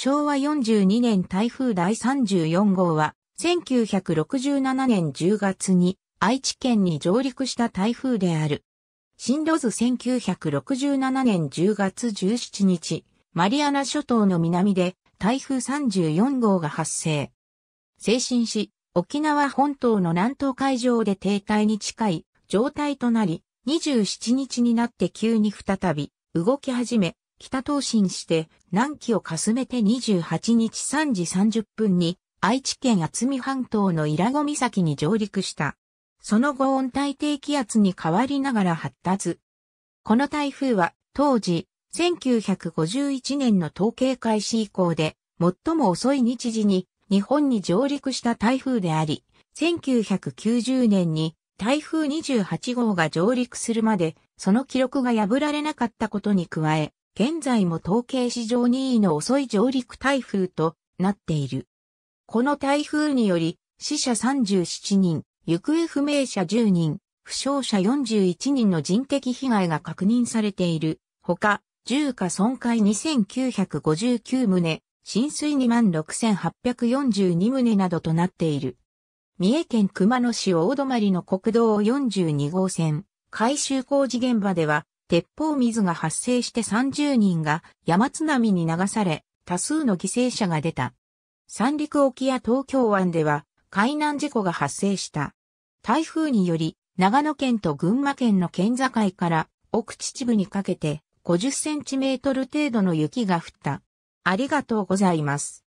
昭和42年台風第34号は、1967年10月に愛知県に上陸した台風である。進路図1967年10月17日、マリアナ諸島の南で台風34号が発生。精神し、沖縄本島の南東海上で停滞に近い状態となり、27日になって急に再び動き始め、北東進して南紀をかすめて28日3時30分に愛知県厚見半島の伊良湖岬に上陸した。その後温帯低気圧に変わりながら発達。この台風は当時1951年の統計開始以降で最も遅い日時に日本に上陸した台風であり、1990年に台風28号が上陸するまでその記録が破られなかったことに加え、現在も統計史上2位の遅い上陸台風となっている。この台風により、死者37人、行方不明者10人、負傷者41人の人的被害が確認されている。ほか、住家損壊2959棟、浸水26842棟などとなっている。三重県熊野市大泊の国道42号線、改修工事現場では、鉄砲水が発生して30人が山津波に流され、多数の犠牲者が出た。三陸沖や東京湾では海難事故が発生した。台風により、長野県と群馬県の県境から奥秩父にかけて50センチメートル程度の雪が降った。ありがとうございます。